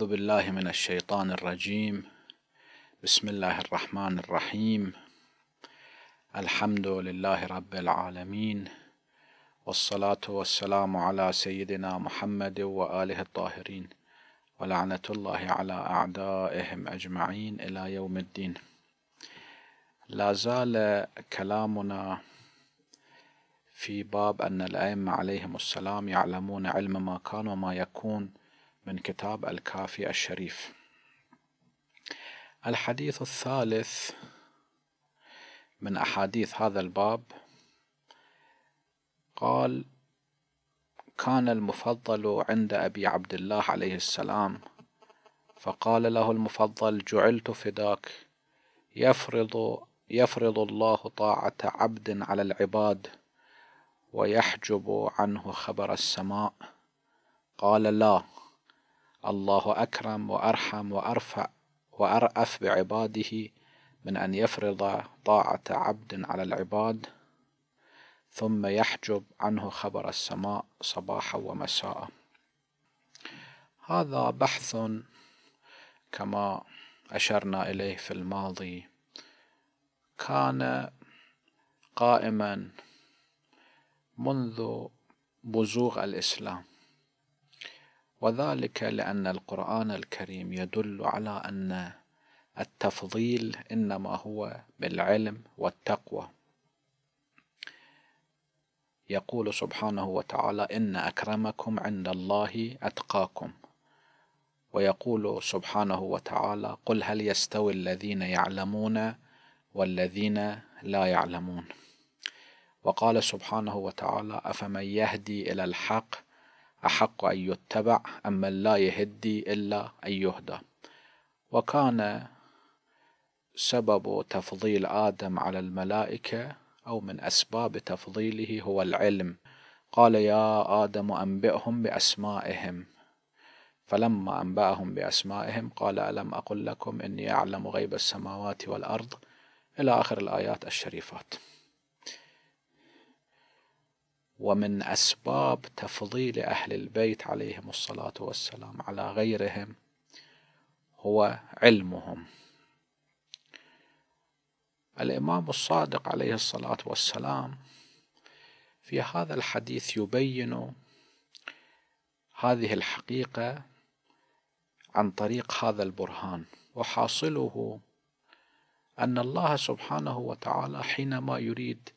أعوذ بالله من الشيطان الرجيم بسم الله الرحمن الرحيم الحمد لله رب العالمين والصلاة والسلام على سيدنا محمد وآله الطاهرين ولعنة الله على أعدائهم أجمعين إلى يوم الدين لا زال كلامنا في باب أن الأئمة عليهم السلام يعلمون علم ما كان وما يكون من كتاب الكافي الشريف الحديث الثالث من أحاديث هذا الباب قال كان المفضل عند أبي عبد الله عليه السلام فقال له المفضل جعلت فداك يفرض يفرض الله طاعة عبد على العباد ويحجب عنه خبر السماء قال لا الله أكرم وأرحم وأرفع وأرأف بعباده من أن يفرض طاعة عبد على العباد ثم يحجب عنه خبر السماء صباحا ومساء هذا بحث كما أشرنا إليه في الماضي كان قائما منذ بزوغ الإسلام وذلك لأن القرآن الكريم يدل على أن التفضيل إنما هو بالعلم والتقوى يقول سبحانه وتعالى إن أكرمكم عند الله أتقاكم ويقول سبحانه وتعالى قل هل يستوي الذين يعلمون والذين لا يعلمون وقال سبحانه وتعالى أفمن يهدي إلى الحق أحق أن يتبع أم من لا يهدي إلا أن يهدى وكان سبب تفضيل آدم على الملائكة أو من أسباب تفضيله هو العلم قال يا آدم أنبئهم بأسمائهم فلما أنبأهم بأسمائهم قال ألم أقل لكم إني أعلم غيب السماوات والأرض إلى آخر الآيات الشريفات ومن أسباب تفضيل أهل البيت عليهم الصلاة والسلام على غيرهم هو علمهم الإمام الصادق عليه الصلاة والسلام في هذا الحديث يبين هذه الحقيقة عن طريق هذا البرهان وحاصله أن الله سبحانه وتعالى حينما يريد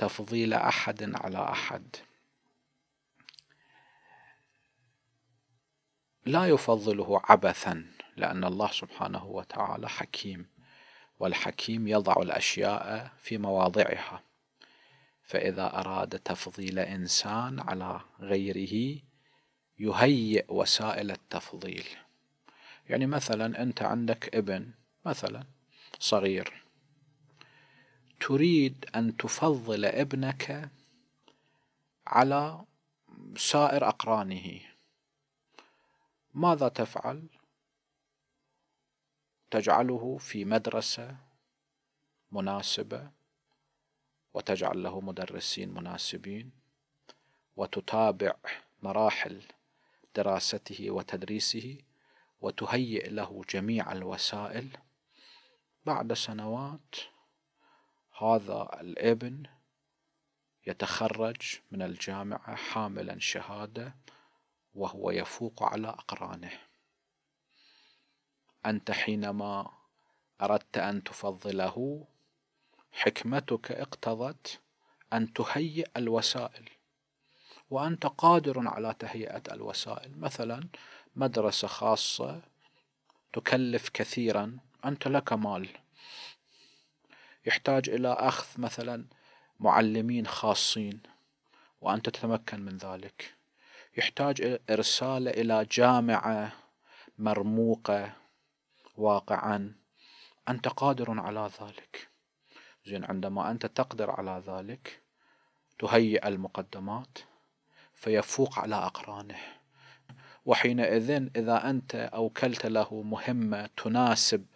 تفضيل احد على احد لا يفضله عبثا لان الله سبحانه وتعالى حكيم والحكيم يضع الاشياء في مواضعها فاذا اراد تفضيل انسان على غيره يهيئ وسائل التفضيل يعني مثلا انت عندك ابن مثلا صغير تريد أن تفضل ابنك على سائر أقرانه ماذا تفعل؟ تجعله في مدرسة مناسبة وتجعل له مدرسين مناسبين وتتابع مراحل دراسته وتدريسه وتهيئ له جميع الوسائل بعد سنوات هذا الابن يتخرج من الجامعة حاملا شهادة وهو يفوق على أقرانه أنت حينما أردت أن تفضله حكمتك اقتضت أن تهيئ الوسائل وأنت قادر على تهيئة الوسائل مثلا مدرسة خاصة تكلف كثيرا أنت لك مال يحتاج إلى أخذ مثلا معلمين خاصين وأنت تتمكن من ذلك يحتاج إرساله إلى جامعة مرموقة واقعا أنت قادر على ذلك زين عندما أنت تقدر على ذلك تهيئ المقدمات فيفوق على أقرانه وحينئذ إذا أنت أوكلت له مهمة تناسب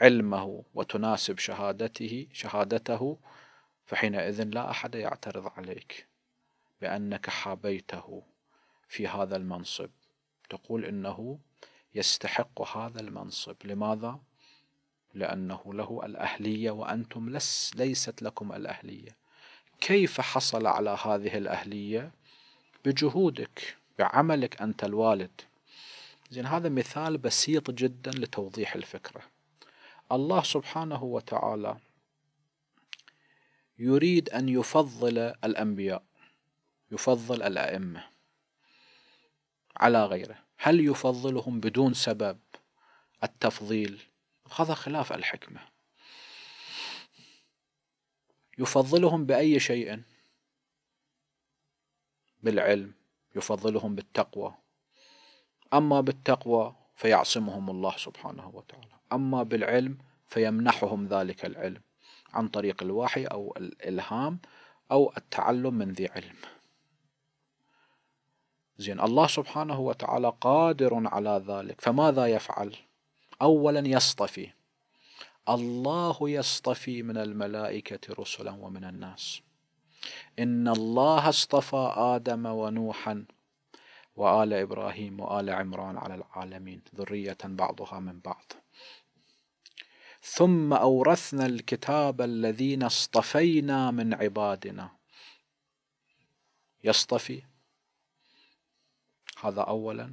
علمه وتناسب شهادته شهادته فحينئذ لا أحد يعترض عليك بأنك حابيته في هذا المنصب تقول إنه يستحق هذا المنصب لماذا؟ لأنه له الأهلية وأنتم لس ليست لكم الأهلية كيف حصل على هذه الأهلية؟ بجهودك بعملك أنت الوالد زين هذا مثال بسيط جدا لتوضيح الفكره الله سبحانه وتعالى يريد أن يفضل الأنبياء يفضل الأئمة على غيره هل يفضلهم بدون سبب التفضيل هذا خلاف الحكمة يفضلهم بأي شيء بالعلم يفضلهم بالتقوى أما بالتقوى فيعصمهم الله سبحانه وتعالى أما بالعلم فيمنحهم ذلك العلم عن طريق الوحي أو الإلهام أو التعلم من ذي علم زين الله سبحانه وتعالى قادر على ذلك فماذا يفعل أولا يصطفي الله يصطفي من الملائكة رسلا ومن الناس إن الله اصطفى آدم ونوحا وآل إبراهيم وآل عمران على العالمين ذرية بعضها من بعض ثم اورثنا الكتاب الذين اصطفينا من عبادنا يصطفي هذا اولا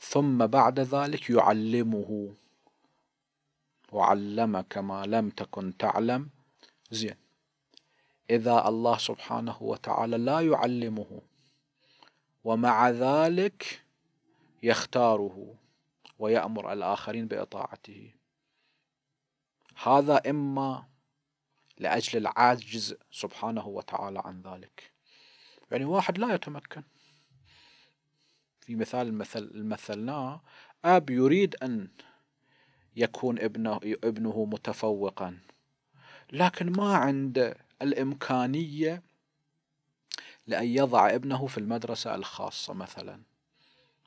ثم بعد ذلك يعلمه وعلمك ما لم تكن تعلم زين اذا الله سبحانه وتعالى لا يعلمه ومع ذلك يختاره ويامر الاخرين باطاعته هذا إما لأجل العجز سبحانه وتعالى عن ذلك يعني واحد لا يتمكن في مثال مثل مثلناه أب يريد أن يكون ابنه, ابنه متفوقا لكن ما عنده الإمكانية لأن يضع ابنه في المدرسة الخاصة مثلا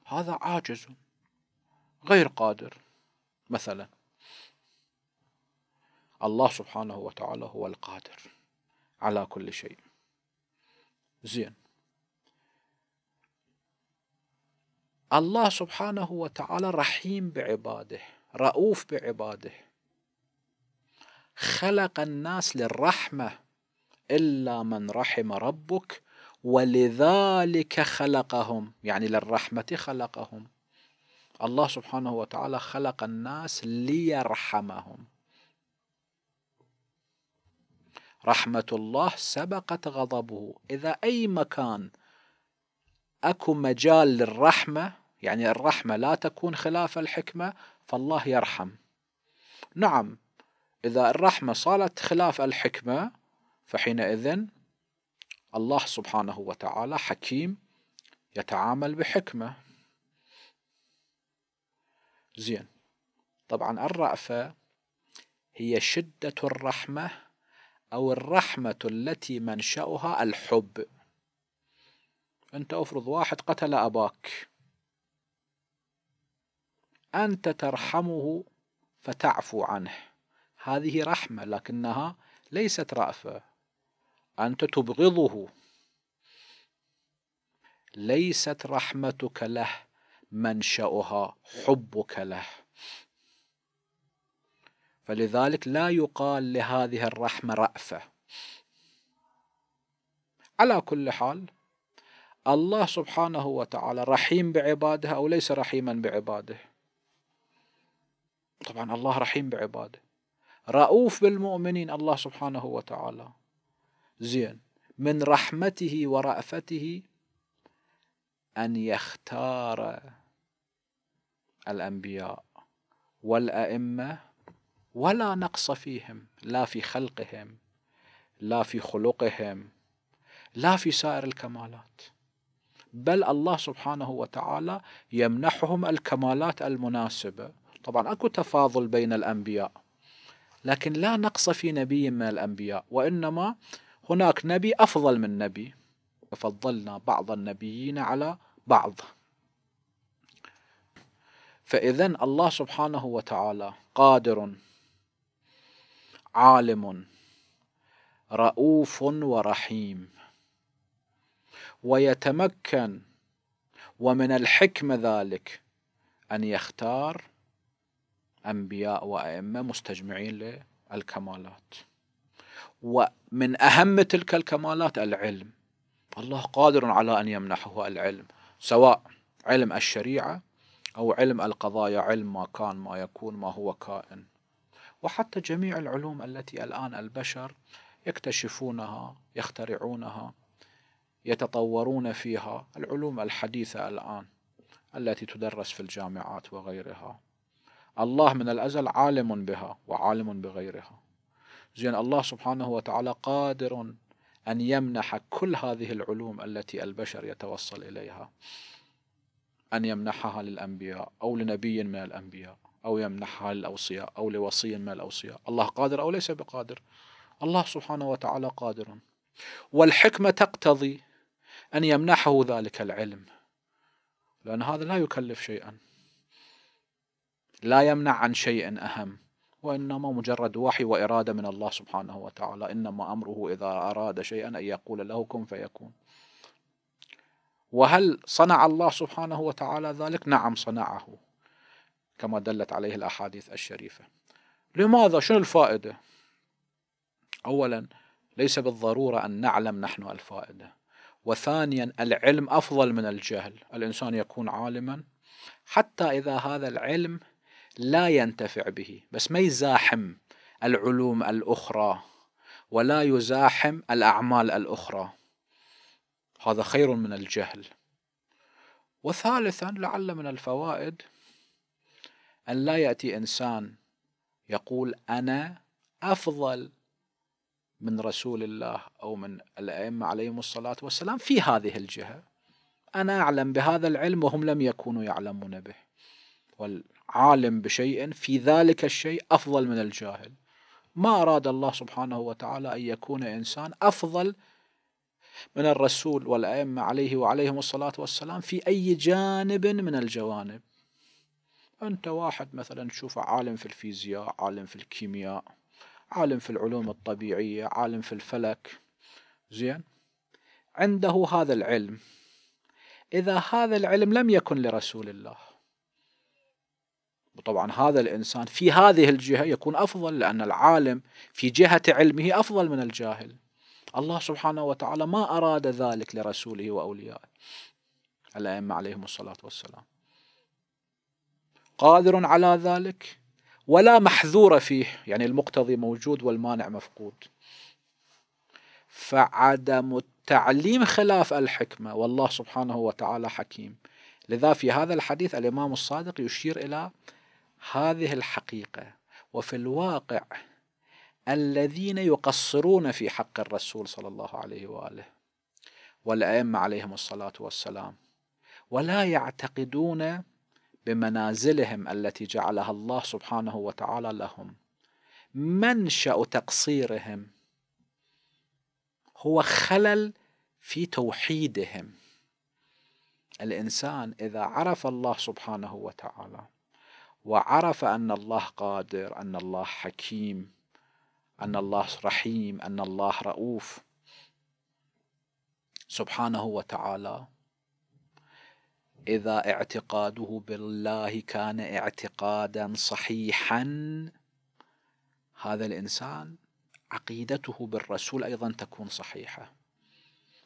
هذا عاجز غير قادر مثلا الله سبحانه وتعالى هو القادر على كل شيء زين الله سبحانه وتعالى رحيم بعباده رؤوف بعباده خلق الناس للرحمه الا من رحم ربك ولذلك خلقهم يعني للرحمه خلقهم الله سبحانه وتعالى خلق الناس ليرحمهم رحمة الله سبقت غضبه إذا أي مكان أكو مجال للرحمة يعني الرحمة لا تكون خلاف الحكمة فالله يرحم نعم إذا الرحمة صارت خلاف الحكمة فحينئذ الله سبحانه وتعالى حكيم يتعامل بحكمة زين طبعا الرأفة هي شدة الرحمة أو الرحمة التي منشأها الحب أنت أفرض واحد قتل أباك أنت ترحمه فتعفو عنه هذه رحمة لكنها ليست رأفة أنت تبغضه ليست رحمتك له منشأها حبك له فلذلك لا يقال لهذه الرحمة رأفة على كل حال الله سبحانه وتعالى رحيم بعباده أو ليس رحيما بعباده طبعا الله رحيم بعباده رؤوف بالمؤمنين الله سبحانه وتعالى زين من رحمته ورأفته أن يختار الأنبياء والأئمة ولا نقص فيهم لا في خلقهم لا في خلقهم لا في سائر الكمالات بل الله سبحانه وتعالى يمنحهم الكمالات المناسبه طبعا اكو تفاضل بين الانبياء لكن لا نقص في نبي من الانبياء وانما هناك نبي افضل من نبي فضلنا بعض النبيين على بعض فاذا الله سبحانه وتعالى قادر عالم رؤوف ورحيم ويتمكن ومن الحكمة ذلك أن يختار أنبياء وأئمة مستجمعين للكمالات ومن أهم تلك الكمالات العلم الله قادر على أن يمنحه العلم سواء علم الشريعة أو علم القضايا علم ما كان ما يكون ما هو كائن وحتى جميع العلوم التي الآن البشر يكتشفونها يخترعونها يتطورون فيها العلوم الحديثة الآن التي تدرس في الجامعات وغيرها الله من الأزل عالم بها وعالم بغيرها زين الله سبحانه وتعالى قادر أن يمنح كل هذه العلوم التي البشر يتوصل إليها أن يمنحها للأنبياء أو لنبي من الأنبياء أو يمنحها للأوصياء أو لوصي من الأوصياء الله قادر أو ليس بقادر الله سبحانه وتعالى قادر والحكمة تقتضي أن يمنحه ذلك العلم لأن هذا لا يكلف شيئا لا يمنع عن شيء أهم وإنما مجرد وحي وإرادة من الله سبحانه وتعالى إنما أمره إذا أراد شيئا أن يقول له كن فيكون وهل صنع الله سبحانه وتعالى ذلك؟ نعم صنعه كما دلت عليه الأحاديث الشريفة لماذا شنو الفائدة أولا ليس بالضرورة أن نعلم نحن الفائدة وثانيا العلم أفضل من الجهل الإنسان يكون عالما حتى إذا هذا العلم لا ينتفع به بس ما يزاحم العلوم الأخرى ولا يزاحم الأعمال الأخرى هذا خير من الجهل وثالثا لعل من الفوائد أن لا يأتي إنسان يقول أنا أفضل من رسول الله أو من الأئمة عليهم الصلاة والسلام في هذه الجهة أنا أعلم بهذا العلم وهم لم يكونوا يعلمون به والعالم بشيء في ذلك الشيء أفضل من الجاهل ما أراد الله سبحانه وتعالى أن يكون إنسان أفضل من الرسول والأئمة عليه وعليهم الصلاة والسلام في أي جانب من الجوانب أنت واحد مثلا تشوفه عالم في الفيزياء عالم في الكيمياء عالم في العلوم الطبيعية عالم في الفلك زين عنده هذا العلم إذا هذا العلم لم يكن لرسول الله وطبعا هذا الإنسان في هذه الجهة يكون أفضل لأن العالم في جهة علمه أفضل من الجاهل الله سبحانه وتعالى ما أراد ذلك لرسوله وأوليائه الأئمة عليهم الصلاة والسلام قادر على ذلك ولا محذور فيه يعني المقتضي موجود والمانع مفقود فعدم التعليم خلاف الحكمة والله سبحانه وتعالى حكيم لذا في هذا الحديث الإمام الصادق يشير إلى هذه الحقيقة وفي الواقع الذين يقصرون في حق الرسول صلى الله عليه وآله والأئمة عليهم الصلاة والسلام ولا يعتقدون بمنازلهم التي جعلها الله سبحانه وتعالى لهم منشا تقصيرهم هو خلل في توحيدهم الانسان اذا عرف الله سبحانه وتعالى وعرف ان الله قادر ان الله حكيم ان الله رحيم ان الله رؤوف سبحانه وتعالى إذا اعتقاده بالله كان اعتقادا صحيحا هذا الإنسان عقيدته بالرسول أيضا تكون صحيحة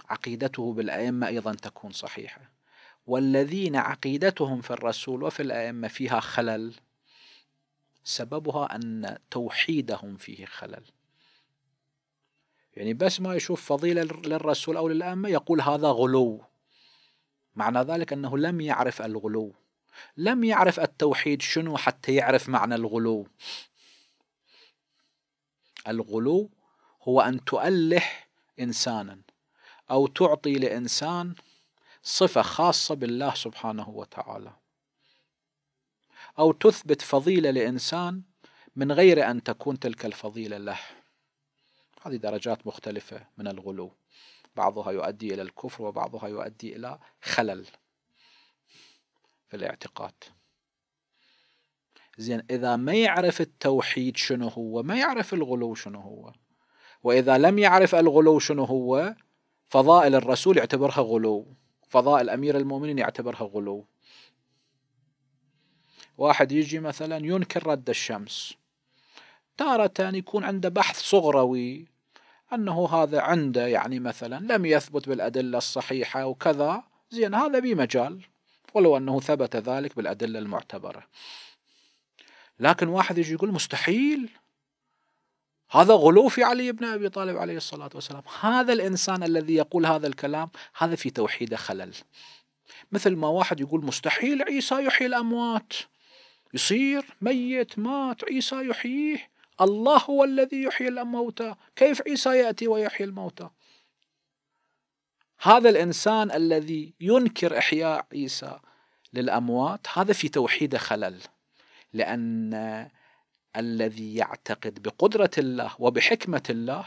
عقيدته بالأئمة أيضا تكون صحيحة والذين عقيدتهم في الرسول وفي الأئمة فيها خلل سببها أن توحيدهم فيه خلل يعني بس ما يشوف فضيلة للرسول أو للأئمة يقول هذا غلو معنى ذلك أنه لم يعرف الغلو لم يعرف التوحيد شنو حتى يعرف معنى الغلو الغلو هو أن تؤله إنسانا أو تعطي لإنسان صفة خاصة بالله سبحانه وتعالى أو تثبت فضيلة لإنسان من غير أن تكون تلك الفضيلة له هذه درجات مختلفة من الغلو بعضها يؤدي إلى الكفر وبعضها يؤدي إلى خلل في الاعتقاد زين إذا ما يعرف التوحيد شنو هو ما يعرف الغلو شنو هو وإذا لم يعرف الغلو شنو هو فضائل الرسول يعتبرها غلو فضائل أمير المؤمنين يعتبرها غلو واحد يجي مثلا ينكر رد الشمس تارة يكون عنده بحث صغروي أنه هذا عنده يعني مثلا لم يثبت بالأدلة الصحيحة وكذا زين هذا بمجال ولو أنه ثبت ذلك بالأدلة المعتبرة لكن واحد يجي يقول مستحيل هذا غلو في علي بن ابي طالب عليه الصلاه والسلام، هذا الانسان الذي يقول هذا الكلام هذا في توحيده خلل. مثل ما واحد يقول مستحيل عيسى يحيي الاموات. يصير ميت مات عيسى يحييه. الله هو الذي يحيي الموتى كيف عيسى يأتي ويحيي الموتى هذا الإنسان الذي ينكر إحياء عيسى للأموات هذا في توحيد خلل لأن الذي يعتقد بقدرة الله وبحكمة الله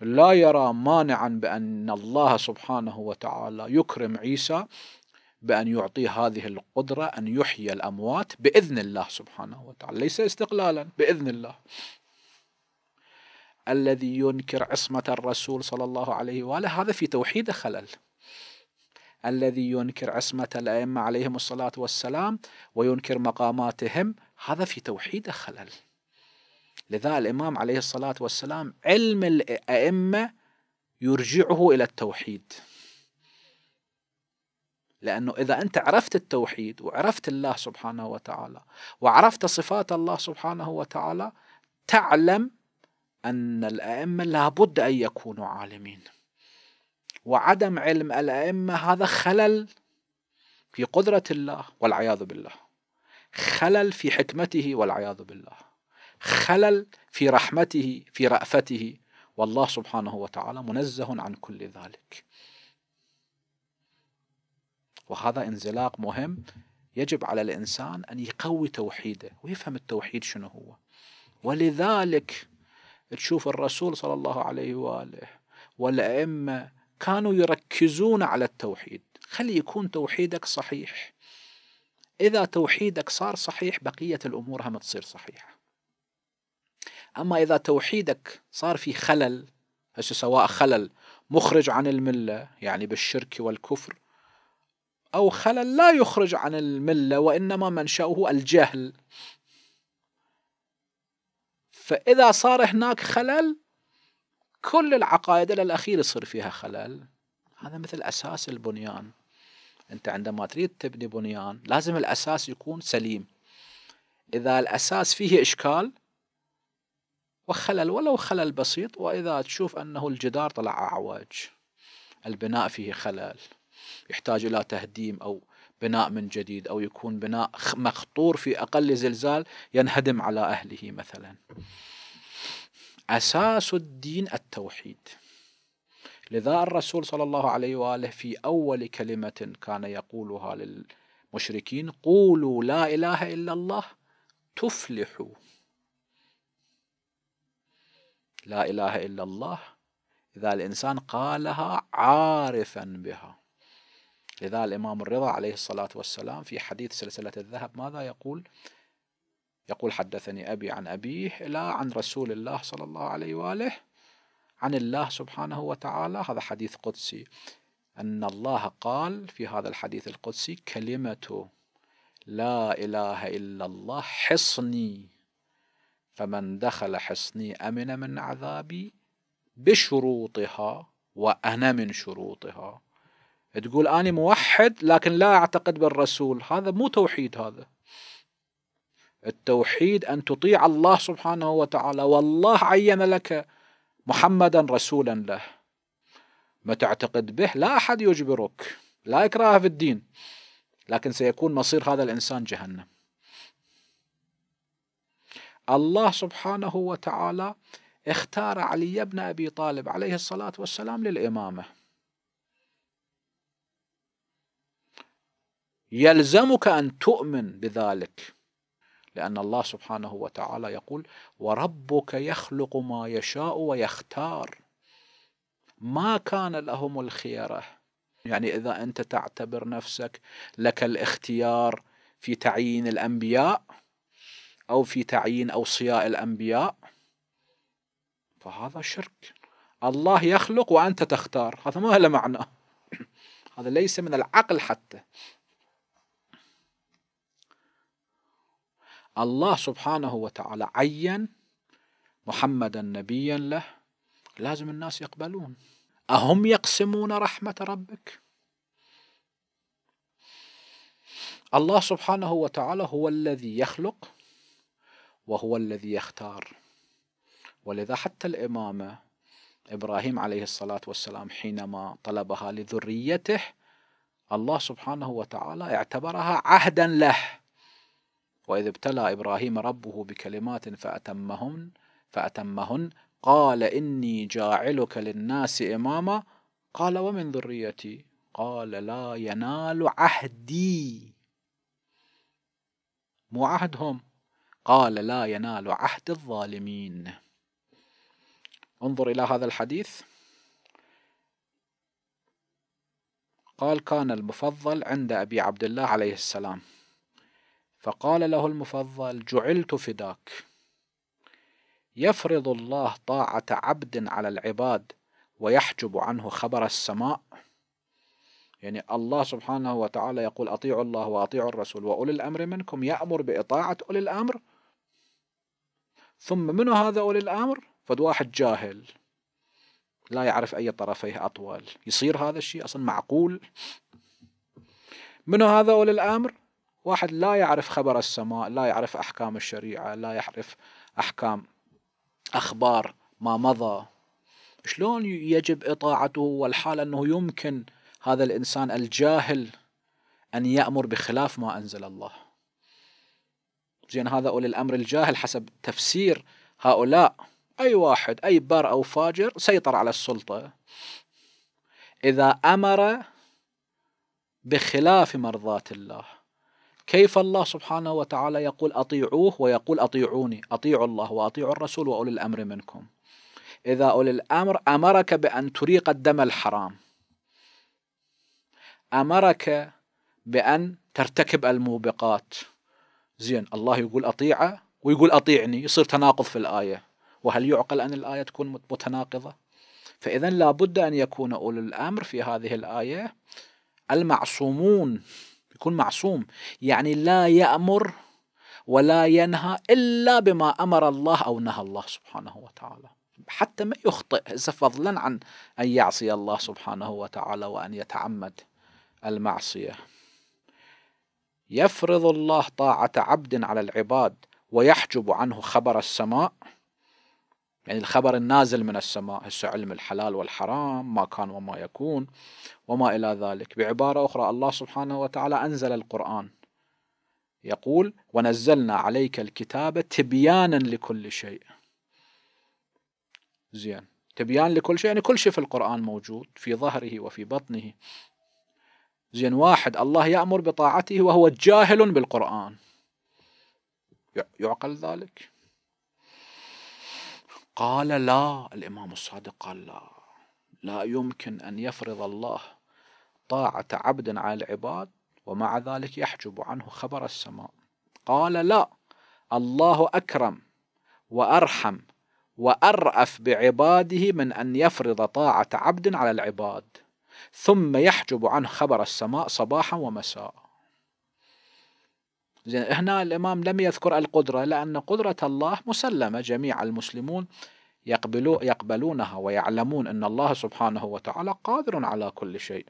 لا يرى مانعا بأن الله سبحانه وتعالى يكرم عيسى بأن يعطيه هذه القدرة أن يحيي الأموات بإذن الله سبحانه وتعالى ليس استقلالا بإذن الله الذي ينكر عصمة الرسول صلى الله عليه وآله هذا في توحيد خلل الذي ينكر عصمة الأئمة عليهم الصلاة والسلام وينكر مقاماتهم هذا في توحيد خلل لذا الإمام عليه الصلاة والسلام علم الأئمة يرجعه إلى التوحيد لأنه إذا أنت عرفت التوحيد وعرفت الله سبحانه وتعالى وعرفت صفات الله سبحانه وتعالى تعلم أن الأئمة لابد أن يكونوا عالمين وعدم علم الأئمة هذا خلل في قدرة الله والعياذ بالله خلل في حكمته والعياذ بالله خلل في رحمته في رأفته والله سبحانه وتعالى منزه عن كل ذلك وهذا انزلاق مهم يجب على الإنسان أن يقوي توحيده ويفهم التوحيد شنو هو ولذلك تشوف الرسول صلى الله عليه وآله والأئمة كانوا يركزون على التوحيد خلي يكون توحيدك صحيح إذا توحيدك صار صحيح بقية الأمور هم تصير صحيحة أما إذا توحيدك صار في خلل هسه سواء خلل مخرج عن الملة يعني بالشرك والكفر أو خلل لا يخرج عن الملة وإنما منشأه الجهل فإذا صار هناك خلل كل العقائد إلى الأخير يصير فيها خلل هذا مثل أساس البنيان أنت عندما تريد تبني بنيان لازم الأساس يكون سليم إذا الأساس فيه إشكال وخلل ولو خلل بسيط وإذا تشوف أنه الجدار طلع أعوج البناء فيه خلل يحتاج إلى تهديم أو بناء من جديد أو يكون بناء مخطور في أقل زلزال ينهدم على أهله مثلا أساس الدين التوحيد لذا الرسول صلى الله عليه وآله في أول كلمة كان يقولها للمشركين قولوا لا إله إلا الله تفلحوا لا إله إلا الله إذا الإنسان قالها عارفا بها لذا الإمام الرضا عليه الصلاة والسلام في حديث سلسلة الذهب ماذا يقول يقول حدثني أبي عن أبيه لا عن رسول الله صلى الله عليه وآله عن الله سبحانه وتعالى هذا حديث قدسي أن الله قال في هذا الحديث القدسي كلمة لا إله إلا الله حصني فمن دخل حصني أمن من عذابي بشروطها وأنا من شروطها تقول أنا موحد لكن لا أعتقد بالرسول هذا مو توحيد هذا التوحيد أن تطيع الله سبحانه وتعالى والله عين لك محمدا رسولا له ما تعتقد به لا أحد يجبرك لا إكراه في الدين لكن سيكون مصير هذا الإنسان جهنم الله سبحانه وتعالى اختار علي بن أبي طالب عليه الصلاة والسلام للإمامة يلزمك أن تؤمن بذلك لأن الله سبحانه وتعالى يقول وربك يخلق ما يشاء ويختار ما كان لهم الخيرة يعني إذا أنت تعتبر نفسك لك الاختيار في تعيين الأنبياء أو في تعيين أوصياء الأنبياء فهذا شرك الله يخلق وأنت تختار هذا ما له معنى هذا ليس من العقل حتى الله سبحانه وتعالى عين محمدا نبيا له لازم الناس يقبلون أهم يقسمون رحمة ربك الله سبحانه وتعالى هو الذي يخلق وهو الذي يختار ولذا حتى الإمامة إبراهيم عليه الصلاة والسلام حينما طلبها لذريته الله سبحانه وتعالى اعتبرها عهدا له وإذ ابتلى إبراهيم ربه بكلمات فأتمهن فأتمهن قال إني جاعلك للناس إماما قال ومن ذريتي قال لا ينال عهدي مو عهدهم قال لا ينال عهد الظالمين انظر إلى هذا الحديث قال كان المفضل عند أبي عبد الله عليه السلام فقال له المفضل جعلت فداك يفرض الله طاعة عبد على العباد ويحجب عنه خبر السماء يعني الله سبحانه وتعالى يقول أطيعوا الله وأطيعوا الرسول وأولي الأمر منكم يأمر بإطاعة أولي الأمر ثم من هذا أولي الأمر فد واحد جاهل لا يعرف أي طرفيه أطول يصير هذا الشيء أصلا معقول من هذا أولي الأمر واحد لا يعرف خبر السماء لا يعرف أحكام الشريعة لا يعرف أحكام أخبار ما مضى شلون يجب إطاعته والحال أنه يمكن هذا الإنسان الجاهل أن يأمر بخلاف ما أنزل الله زين هذا أولي الأمر الجاهل حسب تفسير هؤلاء أي واحد أي بار أو فاجر سيطر على السلطة إذا أمر بخلاف مرضاة الله كيف الله سبحانه وتعالى يقول أطيعوه ويقول أطيعوني أطيعوا الله وأطيعوا الرسول وأولي الأمر منكم إذا أولي الأمر أمرك بأن تريق الدم الحرام أمرك بأن ترتكب الموبقات زين الله يقول أطيعه ويقول أطيعني يصير تناقض في الآية وهل يعقل أن الآية تكون متناقضة فإذا لابد أن يكون أولي الأمر في هذه الآية المعصومون يكون معصوم يعني لا يأمر ولا ينهى إلا بما أمر الله أو نهى الله سبحانه وتعالى حتى ما يخطئ إذا فضلا عن أن يعصي الله سبحانه وتعالى وأن يتعمد المعصية يفرض الله طاعة عبد على العباد ويحجب عنه خبر السماء يعني الخبر النازل من السماء هسه علم الحلال والحرام ما كان وما يكون وما إلى ذلك بعبارة أخرى الله سبحانه وتعالى أنزل القرآن يقول ونزلنا عليك الكتاب تبيانا لكل شيء زين تبيان لكل شيء يعني كل شيء في القرآن موجود في ظهره وفي بطنه زين واحد الله يأمر بطاعته وهو جاهل بالقرآن يعقل ذلك قال لا الإمام الصادق قال لا لا يمكن أن يفرض الله طاعة عبد على العباد ومع ذلك يحجب عنه خبر السماء قال لا الله أكرم وأرحم وأرأف بعباده من أن يفرض طاعة عبد على العباد ثم يحجب عنه خبر السماء صباحا ومساء زين هنا الإمام لم يذكر القدرة لأن قدرة الله مسلمة جميع المسلمون يقبلو يقبلونها ويعلمون أن الله سبحانه وتعالى قادر على كل شيء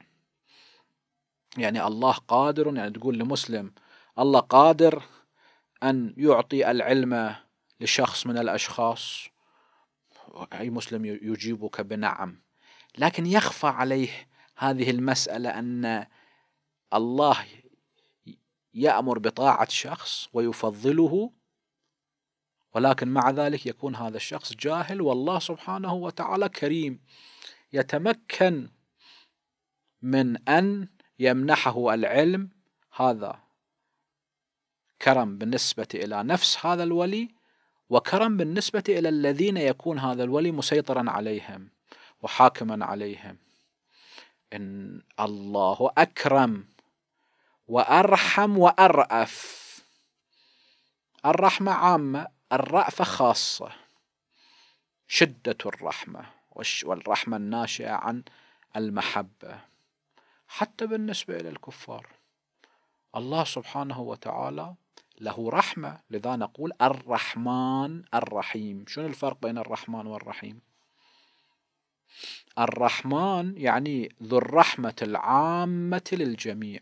يعني الله قادر يعني تقول لمسلم الله قادر أن يعطي العلم لشخص من الأشخاص أي مسلم يجيبك بنعم لكن يخفى عليه هذه المسألة أن الله يأمر بطاعة شخص ويفضله ولكن مع ذلك يكون هذا الشخص جاهل والله سبحانه وتعالى كريم يتمكن من أن يمنحه العلم هذا كرم بالنسبة إلى نفس هذا الولي وكرم بالنسبة إلى الذين يكون هذا الولي مسيطرا عليهم وحاكما عليهم إن الله أكرم وأرحم وأرأف الرحمة عامة الرأفة خاصة شدة الرحمة والرحمة الناشئة عن المحبة حتى بالنسبة إلى الكفار الله سبحانه وتعالى له رحمة لذا نقول الرحمن الرحيم شنو الفرق بين الرحمن والرحيم الرحمن يعني ذو الرحمة العامة للجميع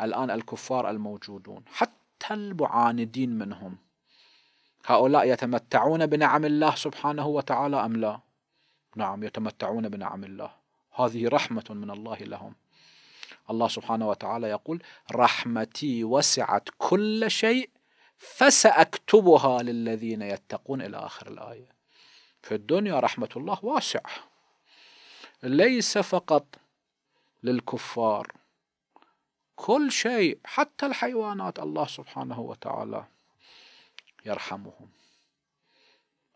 الآن الكفار الموجودون حتى المعاندين منهم هؤلاء يتمتعون بنعم الله سبحانه وتعالى أم لا نعم يتمتعون بنعم الله هذه رحمة من الله لهم الله سبحانه وتعالى يقول رحمتي وسعت كل شيء فسأكتبها للذين يتقون إلى آخر الآية في الدنيا رحمة الله واسعة ليس فقط للكفار كل شيء حتى الحيوانات الله سبحانه وتعالى يرحمهم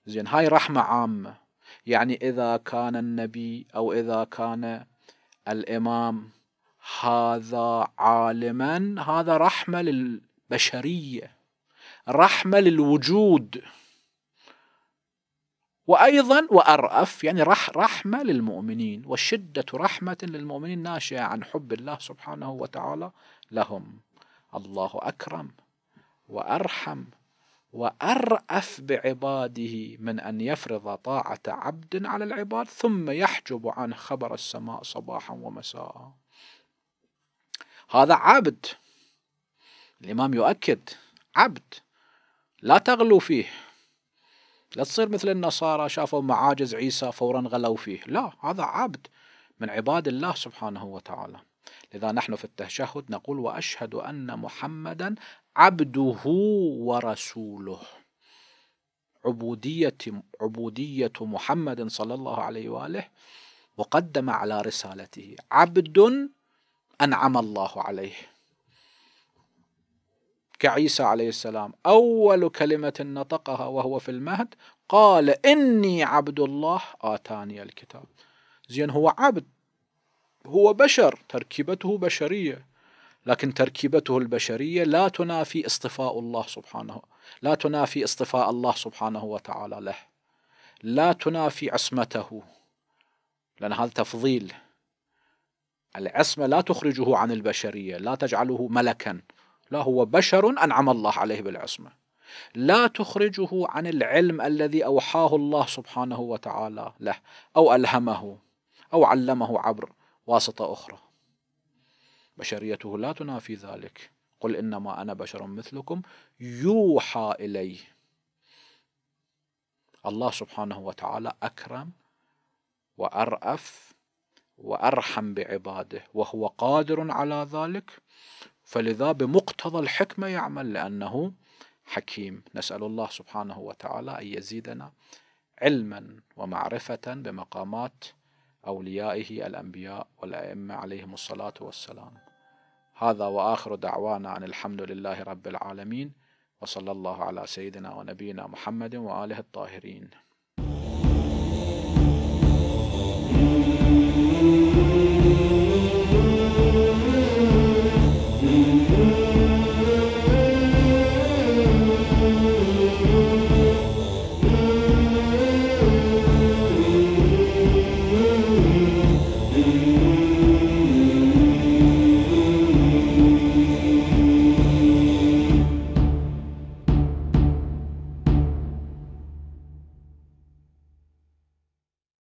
زين هاي رحمة عامة يعني إذا كان النبي أو إذا كان الإمام هذا عالما هذا رحمة للبشرية رحمة للوجود وأيضا وأرأف يعني رح رحمة للمؤمنين والشدة رحمة للمؤمنين ناشئة عن حب الله سبحانه وتعالى لهم الله أكرم وأرحم وأرأف بعباده من أن يفرض طاعة عبد على العباد ثم يحجب عن خبر السماء صباحا ومساء هذا عبد الإمام يؤكد عبد لا تغلو فيه لا تصير مثل النصارى شافوا معاجز عيسى فورا غلوا فيه لا هذا عبد من عباد الله سبحانه وتعالى لذا نحن في التشهد نقول وأشهد أن محمدا عبده ورسوله عبودية عبودية محمد صلى الله عليه وآله مقدمة على رسالته عبد أنعم الله عليه كعيسى عليه السلام أول كلمة نطقها وهو في المهد قال إني عبد الله آتاني الكتاب زين هو عبد هو بشر تركيبته بشرية لكن تركيبته البشرية لا تنافي اصطفاء الله سبحانه لا تنافي اصطفاء الله سبحانه وتعالى له لا تنافي عصمته لأن هذا تفضيل العصمة لا تخرجه عن البشرية لا تجعله ملكا لا هو بشر أنعم الله عليه بالعصمة لا تخرجه عن العلم الذي أوحاه الله سبحانه وتعالى له أو ألهمه أو علمه عبر واسطة أخرى بشريته لا تنافي ذلك قل إنما أنا بشر مثلكم يوحى إلي الله سبحانه وتعالى أكرم وأرأف وأرحم بعباده وهو قادر على ذلك فلذا بمقتضى الحكمة يعمل لأنه حكيم نسأل الله سبحانه وتعالى أن يزيدنا علما ومعرفة بمقامات أوليائه الأنبياء والأئمة عليهم الصلاة والسلام هذا وآخر دعوانا أن الحمد لله رب العالمين وصلى الله على سيدنا ونبينا محمد وآله الطاهرين